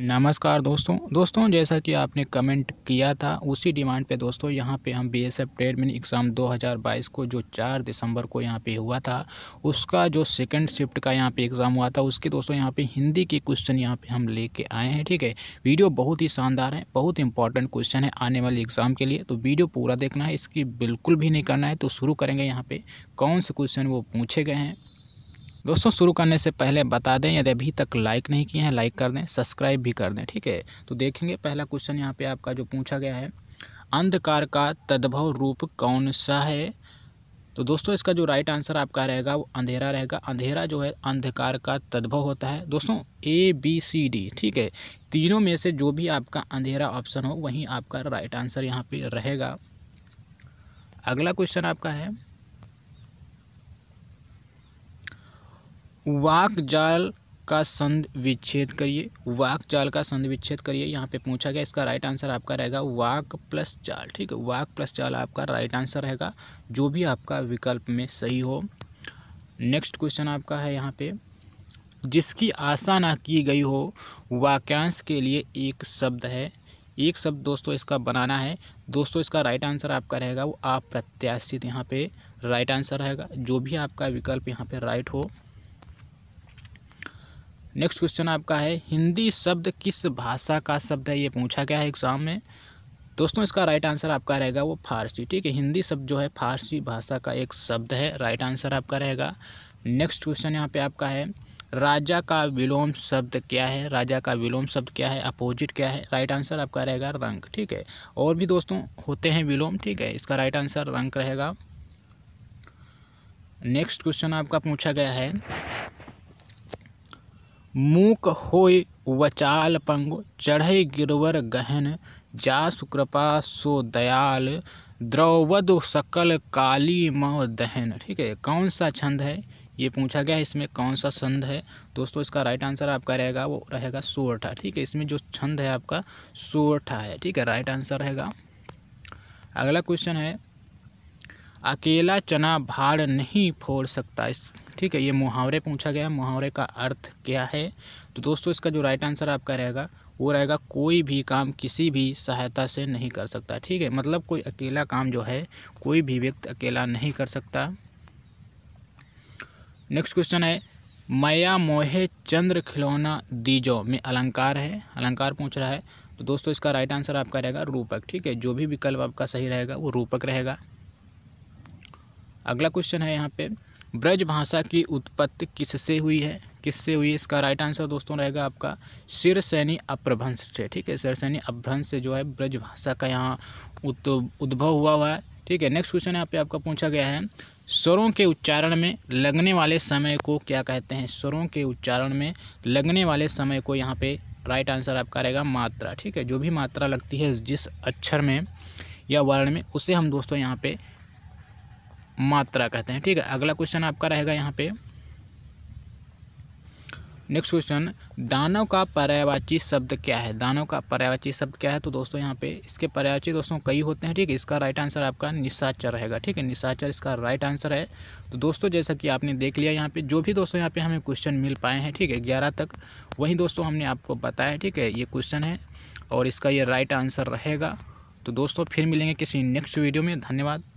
नमस्कार दोस्तों दोस्तों जैसा कि आपने कमेंट किया था उसी डिमांड पे दोस्तों यहाँ पे हम B S F tradesman exam 2022 को जो 4 दिसंबर को यहाँ पे हुआ था उसका जो सेकंड शिफ्ट का यहाँ पे एग्ज़ाम हुआ था उसके दोस्तों यहाँ पे हिंदी के क्वेश्चन यहाँ पे हम लेके आए हैं ठीक है वीडियो बहुत ही शानदार है बहुत इंपॉर्टेंट क्वेश्चन है आने वाले एग्ज़ाम के लिए तो वीडियो पूरा देखना है इसकी बिल्कुल भी नहीं करना है तो शुरू करेंगे यहाँ पर कौन से क्वेश्चन वो पूछे गए हैं दोस्तों शुरू करने से पहले बता दें यदि अभी तक लाइक नहीं किए हैं लाइक कर दें सब्सक्राइब भी कर दें ठीक है तो देखेंगे पहला क्वेश्चन यहाँ पे आपका जो पूछा गया है अंधकार का तद्भव रूप कौन सा है तो दोस्तों इसका जो राइट आंसर आपका रहेगा वो अंधेरा रहेगा अंधेरा जो है अंधकार का तद्भव होता है दोस्तों ए बी सी डी ठीक है तीनों में से जो भी आपका अंधेरा ऑप्शन हो वहीं आपका राइट आंसर यहाँ पे रहेगा अगला क्वेश्चन आपका है वाक जाल का संध विच्छेद करिए वाक जाल का संध विच्छेद करिए यहाँ पे पूछा गया इसका राइट आंसर आपका रहेगा वाक प्लस जाल ठीक है वाक प्लस जाल आपका राइट आंसर रहेगा जो भी आपका विकल्प में सही हो नेक्स्ट क्वेश्चन आपका है यहाँ पे जिसकी आशा ना की गई हो वाक्यांश के लिए एक शब्द है एक शब्द दोस्तों इसका बनाना है दोस्तों इसका राइट आंसर आपका रहेगा वो अप्रत्याशित यहाँ पे राइट आंसर रहेगा जो भी आपका विकल्प यहाँ पे राइट हो नेक्स्ट क्वेश्चन आपका है हिंदी शब्द किस भाषा का शब्द है ये पूछा गया है एग्ज़ाम में दोस्तों इसका राइट आंसर आपका रहेगा वो फारसी ठीक है हिंदी शब्द जो है फारसी भाषा का एक शब्द है राइट आंसर आपका रहेगा नेक्स्ट क्वेश्चन यहाँ पे आपका है राजा का विलोम शब्द क्या है राजा का विलोम शब्द क्या है अपोजिट क्या है राइट आंसर आपका रहेगा रंग ठीक है और भी दोस्तों होते हैं विलोम ठीक है इसका राइट आंसर रंग रहेगा नेक्स्ट क्वेश्चन आपका पूछा गया है मूक होय वचाल पंग चढ़ गिरवर गहन जा सुकृपा सो दयाल द्रौवद सकल काली मव दहन ठीक है कौन सा छंद है ये पूछा गया है इसमें कौन सा छंद है दोस्तों इसका राइट आंसर आपका रहेगा वो रहेगा सोरठा ठीक है इसमें जो छंद है आपका सोरठा है ठीक है राइट आंसर रहेगा अगला क्वेश्चन है अकेला चना भाड़ नहीं फोड़ सकता इस ठीक है ये मुहावरे पूछा गया है मुहावरे का अर्थ क्या है तो दोस्तों इसका जो राइट आंसर आपका रहेगा वो रहेगा कोई भी काम किसी भी सहायता से नहीं कर सकता ठीक है मतलब कोई अकेला काम जो है कोई भी व्यक्ति अकेला नहीं कर सकता नेक्स्ट क्वेश्चन है माया मोहे चंद्र खिलौना दीजो में अलंकार है अलंकार पूछ रहा है तो दोस्तों इसका राइट आंसर आपका रहेगा रूपक ठीक है जो भी विकल्प आपका सही रहेगा वो रूपक रहेगा अगला क्वेश्चन है यहाँ पे ब्रज भाषा की उत्पत्ति किससे हुई है किससे हुई है इसका राइट आंसर दोस्तों रहेगा आपका सिरसैनी अप्रभ्रंश से ठीक है सिरसैनी अपभ्रंश से जो है ब्रज भाषा का यहाँ उद्भव हुआ हुआ है ठीक है नेक्स्ट क्वेश्चन यहाँ पे आपका पूछा गया है स्वरों के उच्चारण में लगने वाले समय को क्या कहते हैं स्वरों के उच्चारण में लगने वाले समय को यहाँ पे राइट आंसर आपका रहेगा मात्रा ठीक है जो भी मात्रा लगती है जिस अक्षर में या वर्ण में उसे हम दोस्तों यहाँ पे मात्रा कहते हैं ठीक है अगला क्वेश्चन आपका रहेगा यहाँ पे नेक्स्ट क्वेश्चन दानव का पर्यावाची शब्द क्या है दानव का पर्यावाची शब्द क्या है तो दोस्तों यहाँ पे इसके पर्यावाची दोस्तों कई होते हैं ठीक है इसका राइट आंसर आपका निशाचर रहेगा ठीक है निशाचर इसका राइट आंसर है तो दोस्तों जैसा कि आपने देख लिया यहाँ पे जो भी दोस्तों यहाँ पे हमें क्वेश्चन मिल पाए हैं ठीक है ग्यारह तक वहीं दोस्तों हमने आपको बताया ठीक है ये क्वेश्चन है और इसका ये राइट आंसर रहेगा तो दोस्तों फिर मिलेंगे किसी नेक्स्ट वीडियो में धन्यवाद